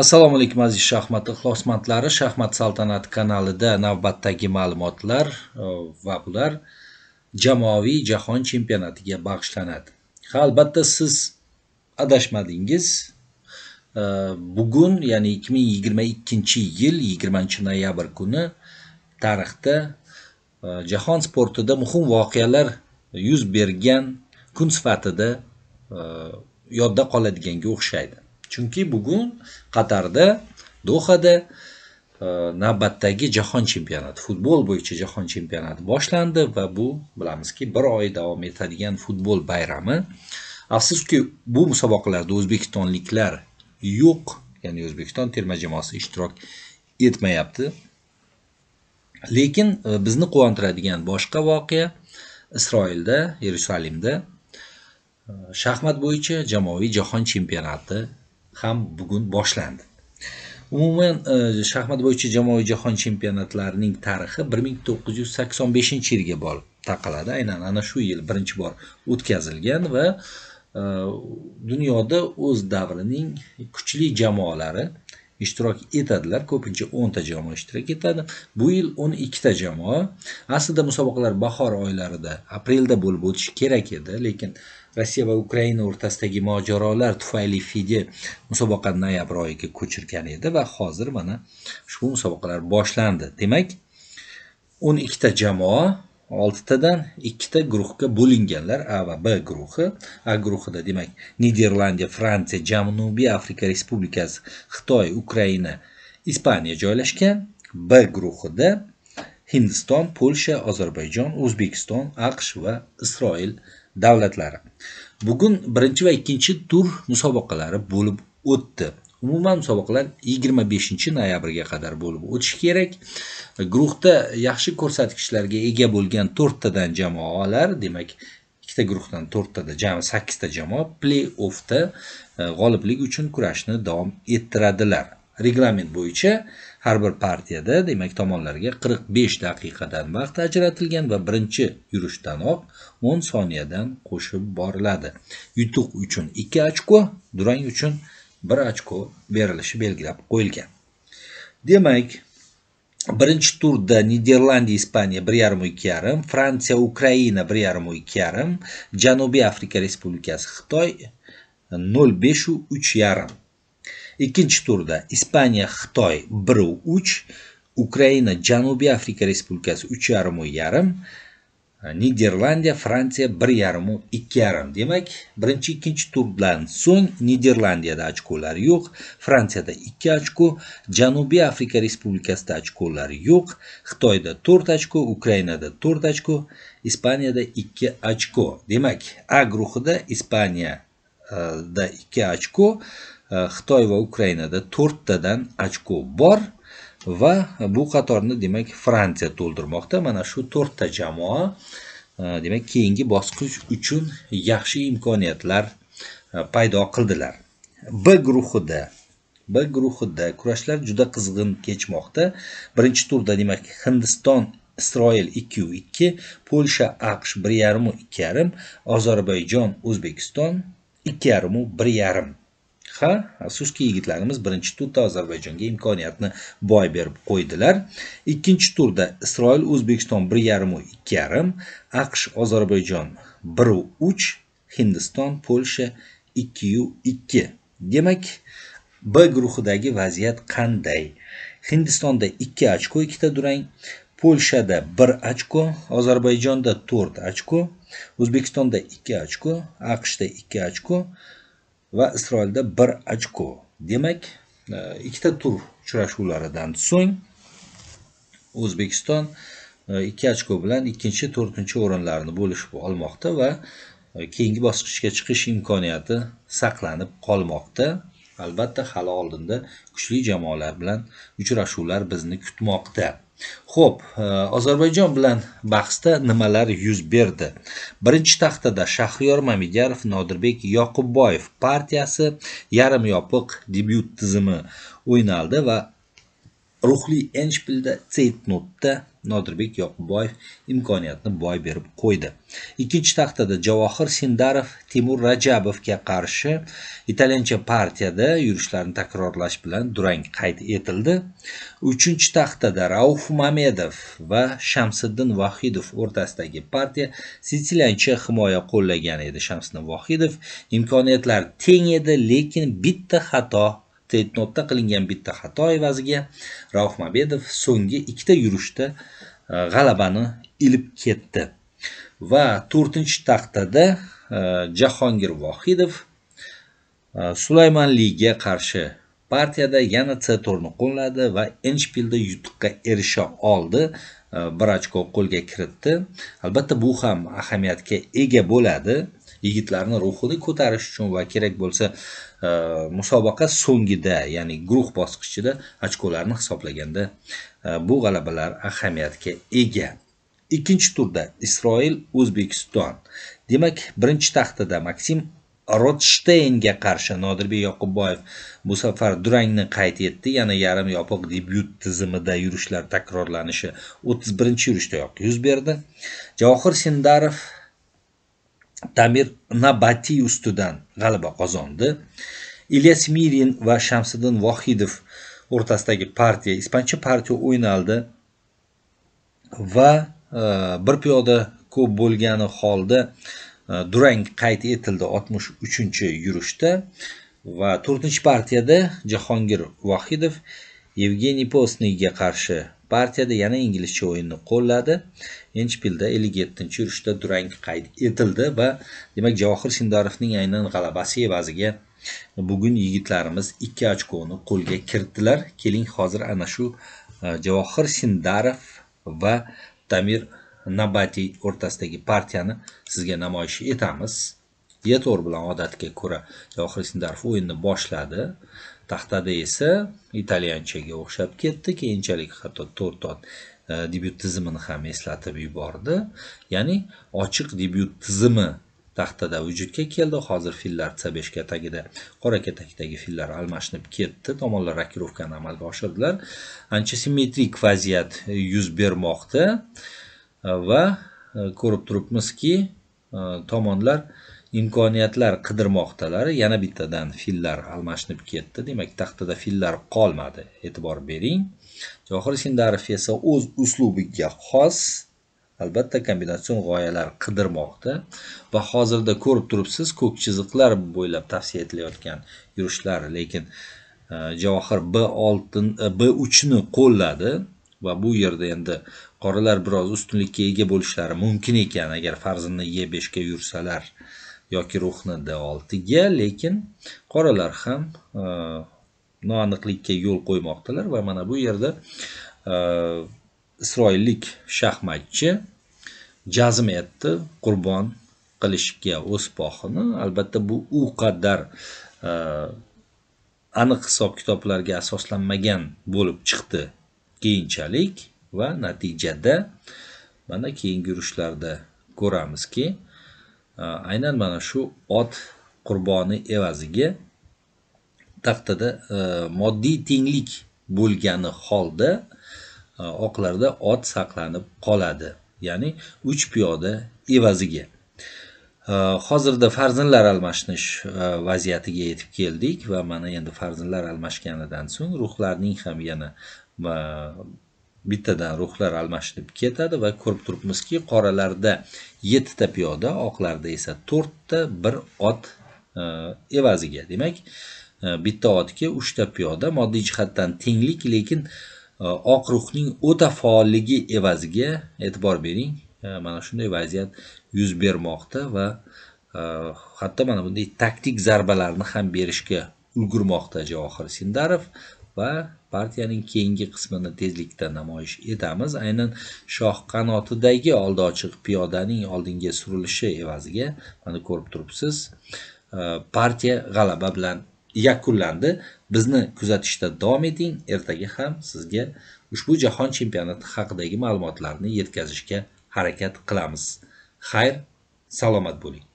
assalomu alaykum aziz shaxmat ixlosmandlari shaxmat saltanati kanalida navbatdagi ma'lumotlar va bular jamoaviy jahon chempionatiga bag'ishlanadi ha albatta siz adashmadingiz e, bugun ya'ni 2022 yil 20 noyabr kuni tarixda e, jahon sportida muhim voqealar yuz bergan kun sifatida e, yodda qoladiganga o'xshaydi Chunki bugun Qatarda, Dohada e, navbatdagi jahon chempionati, futbol bo'yicha jahon chempionati boshlandi va bu bilamizki bir oy davom etadigan futbol bayrami. Afsuski, bu musobaqalarda o'zbekistonliklar yo'q, ya'ni O'zbekiston terma jamoasi ishtirok etmayapti. Lekin e, bizni quvontiradigan boshqa voqea Isroilda, Yerusalimda e, shaxmat bo'yicha jamoaviy jahon chempionati ham bugun boshlandi umuman e, shaxmat bo'yicha jamoaviy jahon chempionatlarining tarixi 1985 yilga borib taqaladi aynan ana shu yil birinchi bor o'tkazilgan va e, dunyoda o'z davrining kuchli jamoalari ishtirok etadilar ko'pincha o'nta jamoa ishtirok etadi bu yil o'n ikkita jamoa aslida musobaqalar bahor oylarida aprelda bo'lib o'tishi kerak edi lekin rossiya va ukraina o'rtasidagi mojarolar tufayli fide musobaqani noyabr oyiga ko'chirgan edi va hozir mana ushbu musobaqalar boshlandi demak o'n ikkita jamoa oltitadan ikkita guruhga bo'linganlar a va b guruhi a guruhida demak niderlandiya fransiya janubiy afrika respublikasi xitoy ukraina ispaniya joylashgan b guruhida hindiston polsha ozarbayjon o'zbekiston aqsh va isroil davlatlari bugun birinchi va ikkinchi tur musobaqalari bo'lib o'tdi umuman musobaqalar yigirma beshinchi noyabrga qadar bo'lib o'tishi kerak guruhda yaxshi ko'rsatkichlarga ega bo'lgan to'rttadan jamoalar demak ikkita guruhdan to'rttada jami sakkizta jamoa play offda e, g'oliblik uchun kurashni davom ettiradilar reglament bo'yicha har bir partiyada demak tomonlarga 45 daqiqadan vaqt ajratilgan va birinchi yurishdanoq 10 soniyadan qo'shib boriladi yutuq uchun 2 ochko durang uchun 1 ochko berilishi belgilab qo'yilgan demak birinchi turda niderlandiya ispaniya bir yarim ikki yarim fransiya ukraina bir yarim ikki yarim janubiy afrika respublikasi xitoy nol beshu uch yarim ikkinchi turda ispaniya xitoy biru uch ukraina janubiy afrika respublikasi uch yarimu yarim niderlandiya fransiya bir yarimu ikki yarim demak birinchi ikkinchi turdan so'ng niderlandiyada ochkolar yo'q fransiyada ikki ochko janubiy afrika respublikasida ochkolar yo'q xitoyda to'rt ochko ukrainada to'rt ochko ispaniyada ikki ochko demak a guruhida ispaniyada e, ikki ochko E, xitoy va ukrainada to'rttadan ochko bor va bu qatorni demak fransiya to'ldirmoqda mana shu to'rtta jamoa e, demak keyingi bosqich uchun yaxshi imkoniyatlar e, paydo qildilar b guruhida b guruhida kurashlar juda qizg'in kechmoqda birinchi turda demak hindiston isroil ikkiyu ikki polsha aqsh bir yarimu ikki yarim ozarbayjon o'zbekiston ikki yarimu bir yarim ha afsuski yigitlarimiz birinchi turda ozarbayjonga imkoniyatni boy berib qo'ydilar ikkinchi turda isroil o'zbekiston bir yarimu ikki yarim aqsh ozarbayjon biru uch hindiston polsha ikkiyu ikki demak b guruhidagi vaziyat qanday hindistonda ikki ochko ikkita durang polshada bir ochko ozarbayjonda to'rt ochko o'zbekistonda ikki ochko aqshda ikki ochko va Isroilda 1 ochko. Demak, e, ikkita tur uchrashuvlaridan so'ng O'zbekiston 2 e, ochko bilan 2 to'rtinchi 4-o'rinlarni bo'lishib olmoqda va e, keyingi bosqichga chiqish imkoniyati saqlanib qolmoqda. Albatta, hali oldinda kuchli jamoalar bilan uchrashuvlar bizni kutmoqda. Xo'p, e, Ozarbayjon bilan bahsda nimalar yuz berdi? Birinchi taxtada Shahriyor Mamigarov, Nodirbek Yoqubboyev partiyasi yarim yopiq debyut tizimi o'ynaldi va ruhli enshpilda seytnotda nodirbek yoqubboyev imkoniyatni boy berib qo'ydi ikkinchi taxtada javohir sindarov temur rajabovga qarshi italyancha partiyada yurishlarni takrorlash bilan durang qayd etildi uchinchi taxtada rauf mamedov va shamsiddin vohidov o'rtasidagi partiya sitsiliyancha himoya qo'llagan edi shamsiddin vohidov imkoniyatlar teng edi lekin bitta xato steytnotda qilingan bitta xato evaziga mabedov so'nggi ikkita yurishda e, g'alabani ilib ketdi va to'rtinchi taxtada e, jahongir vohidov e, sulaymonliga qarshi partiyada yana c torni qo'lladi va endshpilda yutuqqa erisha oldi bir ochko qo'lga kiritdi albatta bu ham ahamiyatga ega bo'ladi yigitlarni ruhini ko'tarish uchun va kerak bo'lsa e, musobaqa so'ngida ya'ni guruh bosqichida ochkolarni hisoblaganda e, bu g'alabalar ahamiyatga ega ikkinchi turda isroil o'zbekiston demak birinchi taxtada maksim rotshteynga qarshi nodirbek yoqubboyev bu safar durangni qayd etdi yana yarim yopiq debyut tizimida yurishlar takrorlanishi o'ttiz birinchi yurishdayoq yuz berdi javohir sindarov Tamir nabatiy ustidan g'alaba qozondi ilyas mirin va shamsiddin vohidov o'rtasidagi partiya ispancha partiya o'ynaldi va e, bir piyoda ko'p bo'lgani holda e, durang qayd etildi 63 yurishda va 4 partiyada jahongir vohidov yevgeniy postniyga qarshi Partiyada yana inglizcha o'yinni qo'lladi. Enchpilda 57-yurishda durang qayd etildi va demak Javohir shindorovning aynan g'alabasi evaziga bugun yigitlarimiz 2 ochkoni qo'lga kiritdilar. Keling hozir ana shu e, Javohir shindarov va Tamir Nabati o'rtasidagi partiyani sizga namoyish etamiz. yetor bilan odatga ko'ra yoxrisdorf o'yinni boshladi taxtada esa italyanchaga o'xshab ketdi keyinchalik hatto to'rt ot e, debyut tizimini ham eslatib yubordi ya'ni ochiq debyut tizimi taxtada vujudga keldi hozir fillar c besh tagida qora katakdagi fillar almashinib ketdi tomonlar rokirovkani amalga oshirdilar ancha simmetrik vaziyat e, yuz bermoqda e, va ko'rib turibmizki tomonlar imkoniyatlar qidirmoqdalar yana bittadan fillar almashinib ketdi demak taxtada fillar qolmadi e'tibor bering johir sindarov esa o'z uslubiga xos albatta kombinatsion g'oyalar qidirmoqda va hozirda ko'rib turibsiz ko'k chiziqlar bo'ylab tavsiya etilayotgan yurishlar lekin e, javohir b oltin e, b uchni qo'lladi va bu yerda endi qoralar biroz ustunlikka ega bo'lishlari mumkin ekan agar farzini e beshga yursalar yoki ruhni d6ga lekin qoralar ham e, noaniqlikka yo'l qo'ymoqdalar va mana bu yerda e, isroillik shaxmatchi jazm etdi qurbon qilishga o'z pohini albatta bu u qadar e, aniq hisob kitoblarga asoslanmagan bo'lib chiqdi keyinchalik va natijada mana keyingi urushlarda ko'ramizki Э, aynan mana shu ot qurboni evaziga taxtada e, moddiy tenglik bo'lgani holda e, oqlarda ot saqlanib qoladi ya'ni uch piyoda evaziga e, hozirda farzandlar almashinish vaziyatiga yetib keldik va mana endi farzandlar almashganidan so'ng ruhlarning ham yana bittadan ruhlar almashinib ketadi va ko'rib turibmizki qoralarda yettita piyoda oqlarda esa to'rtta bir ot e, evaziga demak e, bitta otga uchta piyoda moddiy jihatdan tenglik lekin e, oq ruhning o'ta faolligi evaziga e'tibor bering mana shunday vaziyat yuz bermoqda va hatto mana bunday taktik zarbalarni ham berishga ulgurmoqda javohir sindarov va partiyaning keyingi qismini tezlikda namoyish etamiz aynan shoh qanotidagi oldi ochiq piyodaning oldinga surilishi evaziga mana ko'rib turibsiz partiya g'alaba bilan yakunlandi bizni kuzatishda davom eting ertaga ham sizga ushbu jahon chempionati haqidagi ma'lumotlarni yetkazishga harakat qilamiz xayr salomat bo'ling